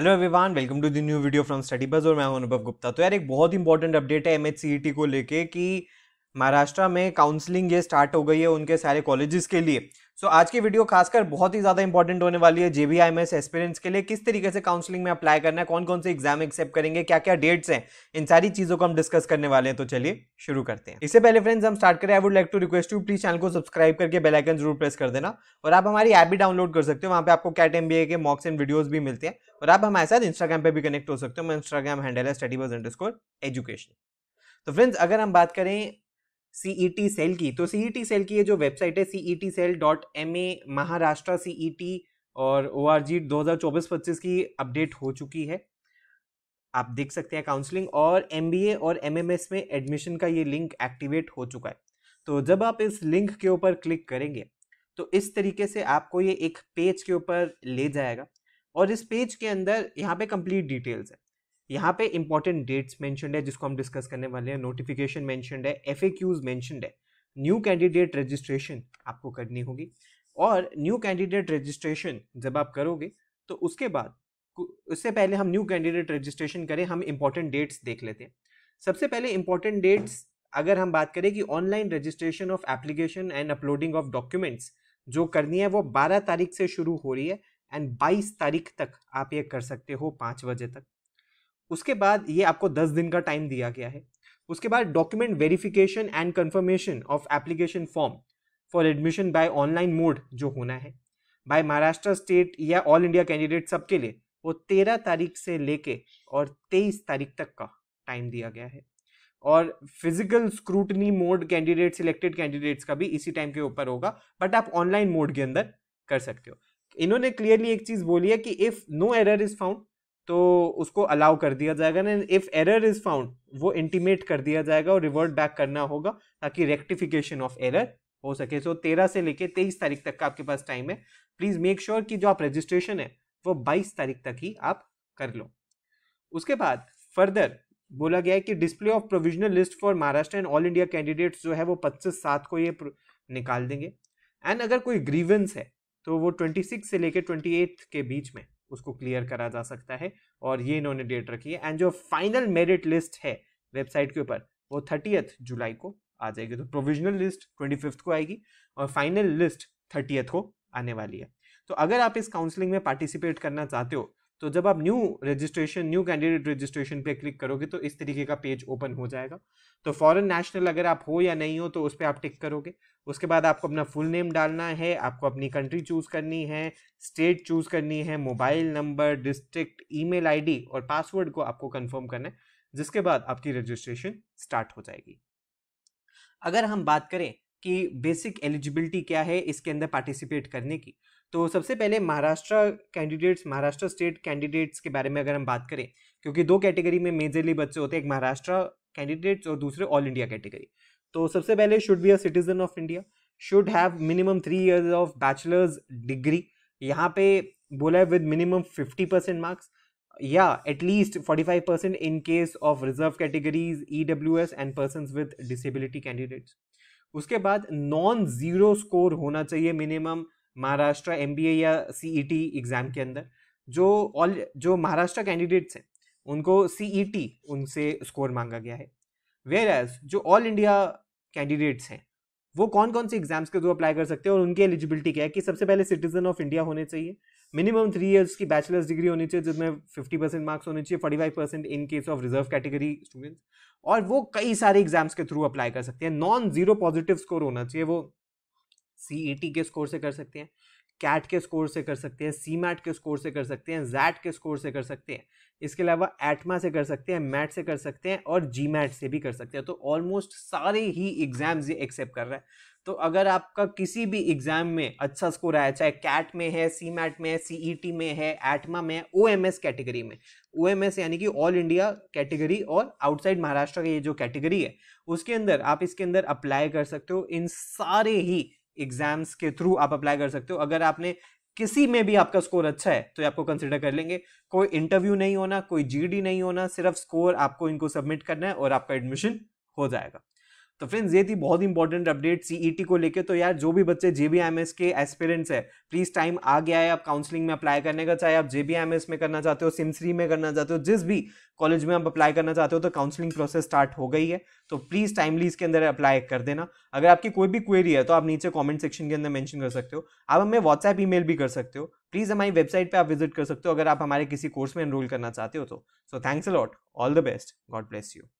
hello everyone welcome to the new video from Study Buzz और मैं हूं अनुभव गुप्ता तो यार एक बहुत इंपॉर्टेंट अपडेट है एमएचसीईटी e को लेके कि महाराष्ट्र में काउंसलिंग ये स्टार्ट हो गई है उनके सारे कॉलेजेस के लिए सो so, आज की वीडियो खासकर बहुत ही ज़्यादा इंपॉर्टेंट होने वाली है जेबीआई में एस्पिरेंट्स के लिए किस तरीके से काउंसलिंग में अप्लाई करना है कौन कौन से एग्जाम एक्सेप्ट करेंगे क्या क्या डेट्स हैं इन सारी चीज़ों को हम डिस्कस करने वाले हैं तो चलिए शुरू करते हैं इससे पहले फ्रेंड्स हम स्टार्ट करें I would like to request you please channel को सब्सक्राइब करके बेलाइकन जरूर प्रेस कर देना और आप हमारी ऐप भी डाउनलोड कर सकते हो वहाँ पर आपको कैट एम के मॉक्स एंड वीडियोज भी मिलते हैं और आप हमारे साथ इंस्टाग्राम पर भी कनेक्ट हो सकते हो मैं इंस्टाग्राम हैंडल है स्टडी एजुकेशन तो फ्रेंड्स अगर हम बात करें सीईटी सेल e की तो सीईटी सेल e की ये जो वेबसाइट है CET cell dot M A Maharashtra CET और ओ आर जी दो हज़ार चौबीस पच्चीस की अपडेट हो चुकी है आप देख सकते हैं काउंसलिंग और एम बी ए और एम एम एस में एडमिशन का ये लिंक एक्टिवेट हो चुका है तो जब आप इस लिंक के ऊपर क्लिक करेंगे तो इस तरीके से आपको ये एक पेज के ऊपर ले जाएगा और इस पेज के अंदर यहाँ पे कंप्लीट डिटेल्स है यहाँ पे इंपॉर्टेंट डेट्स मैंशनड है जिसको हम डिस्कस करने वाले हैं नोटिफिकेशन मैंशनड है एफ ए क्यूज मैंशनड है न्यू कैंडिडेट रजिस्ट्रेशन आपको करनी होगी और न्यू कैंडिडेट रजिस्ट्रेशन जब आप करोगे तो उसके बाद उससे पहले हम न्यू कैंडिडेट रजिस्ट्रेशन करें हम इंपॉर्टेंट डेट्स देख लेते हैं सबसे पहले इंपॉर्टेंट डेट्स अगर हम बात करें कि online registration of application and uploading of documents जो करनी है वो 12 तारीख से शुरू हो रही है एंड 22 तारीख तक आप ये कर सकते हो 5 बजे तक उसके बाद ये आपको दस दिन का टाइम दिया गया है उसके बाद document verification and confirmation of application form for admission by online mode जो होना है बाय महाराष्ट्र स्टेट या ऑल इंडिया कैंडिडेट सबके लिए वो तेरह तारीख से लेके और तेईस तारीख तक का टाइम दिया गया है और physical scrutiny mode candidate selected candidates का भी इसी टाइम के ऊपर होगा बट आप ऑनलाइन मोड के अंदर कर सकते हो इन्होंने क्लियरली एक चीज बोली है कि if no error is found तो उसको अलाउ कर दिया जाएगा and if error is found वो इंटीमेट कर दिया जाएगा और रिवर्ट बैक करना होगा ताकि रेक्टिफिकेशन ऑफ एरर हो सके सो so, तेरह से लेके तेईस तारीख तक का आपके पास टाइम है प्लीज मेक श्योर कि जो आप रजिस्ट्रेशन है वो बाईस तारीख तक ही आप कर लो उसके बाद फर्दर बोला गया है कि display of provisional list for Maharashtra and all India candidates जो है वो पच्चीस सात को ये निकाल देंगे एंड अगर कोई ग्रीवेंस है तो वो ट्वेंटी सिक्स से लेकर ट्वेंटी एट के बीच में उसको क्लियर करा जा सकता है और ये इन्होंने डेट रखी है एंड जो फाइनल मेरिट लिस्ट है वेबसाइट के ऊपर वो थर्टीथ जुलाई को आ जाएगी तो प्रोविजनल लिस्ट ट्वेंटी फिफ्थ को आएगी और फाइनल लिस्ट थर्टीएथ को आने वाली है तो अगर आप इस काउंसलिंग में पार्टिसिपेट करना चाहते हो तो जब आप new registration new candidate registration पे क्लिक करोगे तो इस तरीके का पेज ओपन हो जाएगा तो फॉरेन नेशनल अगर आप हो या नहीं हो तो उस पर आप टिक करोगे उसके बाद आपको अपना फुल नेम डालना है आपको अपनी कंट्री चूज़ करनी है स्टेट चूज़ करनी है mobile number district email ID और पासवर्ड को आपको कन्फर्म करना है जिसके बाद आपकी रजिस्ट्रेशन स्टार्ट हो जाएगी अगर हम बात करें कि बेसिक एलिजिबिलिटी क्या है इसके अंदर पार्टिसिपेट करने की तो सबसे पहले Maharashtra candidates Maharashtra state candidates के बारे में अगर हम बात करें क्योंकि दो कैटेगरी में मेजरली बच्चे होते हैं एक महाराष्ट्र कैंडिडेट्स और दूसरे ऑल इंडिया कैटेगरी तो सबसे पहले should be a citizen of India should have minimum three years of bachelor's degree यहाँ पे बोला है with minimum fifty percent marks या at least forty five percent in case of reserve categories E W S and person with disability candidates उसके बाद non zero score होना चाहिए minimum Maharashtra M या सी एग्ज़ाम e के अंदर जो ऑल जो महाराष्ट्र कैंडिडेट्स हैं उनको सी e उनसे स्कोर मांगा गया है वेयर एज जो ऑल इंडिया कैंडिडेट्स हैं वो कौन कौन से एग्जाम्स के थ्रू अप्लाई कर सकते हैं और उनकी एलिजिबिलिटी क्या है कि सबसे पहले सिटीजन ऑफ इंडिया होने चाहिए मिनिमम थ्री ईयर्स की बैचलर्स डिग्री होनी चाहिए जिसमें फिफ्टी परसेंट मार्क्स होने चाहिए forty five percent in case of reserve category students और वो कई सारे एग्जाम्स के थ्रू अप्लाई कर सकते हैं नॉन जीरो पॉजिटिव स्कोर होना चाहिए वो सी e के स्कोर से कर सकते हैं कैट के स्कोर से कर सकते हैं सी मैट के स्कोर से कर सकते हैं जैट के स्कोर से कर सकते हैं इसके अलावा एटमा से कर सकते हैं मैट से कर सकते हैं और जी मैट से भी कर सकते हैं तो ऑलमोस्ट सारे ही एग्जाम्स ये एक्सेप्ट कर रहा है तो अगर आपका किसी भी एग्जाम में अच्छा स्कोर आया चाहे कैट में है सी मैट में है सी ई टी में है एटमा में है ओ एम एस कैटेगरी में ओ एम एस यानी कि ऑल इंडिया कैटेगरी और आउटसाइड महाराष्ट्र की ये जो कैटेगरी है उसके अंदर आप इसके अंदर अप्लाई कर सकते हो इन सारे ही एग्जाम्स के थ्रू आप अप्लाई कर सकते हो अगर आपने किसी में भी आपका स्कोर अच्छा है तो आपको कंसिडर कर लेंगे कोई इंटरव्यू नहीं होना कोई जीडी नहीं होना सिर्फ स्कोर आपको इनको सबमिट करना है और आपका एडमिशन हो जाएगा तो फ्रेंड्स ये थी बहुत इंपॉर्टेंट अपडेट सीईटी को लेके तो यार जो भी बच्चे जेबीएमएस के एस्पिरेंट्स है प्लीज टाइम आ गया है आप काउंसलिंग में अप्लाई करने का चाहे आप जेबीएमएस में करना चाहते हो सिमसरी में करना चाहते हो जिस भी कॉलेज में आप अप्लाई करना चाहते हो तो काउंसलिंग प्रोसेस स्टार्ट हो गई है तो प्लीज टाइमली इसके अंदर अप्लाई कर देना अगर आपकी कोई भी क्वेरी है तो आप नीचे कॉमेंट सेक्शन के अंदर मैंशन कर सकते हो आप हमें व्हाट्सएप ई भी कर सकते हो प्लीज हमारी वेबसाइट पर आप विजिट कर सकते हो अगर आप हमारे किसी कोर्स में एनरोल करना चाहते हो तो so thanks a lot all the best God bless you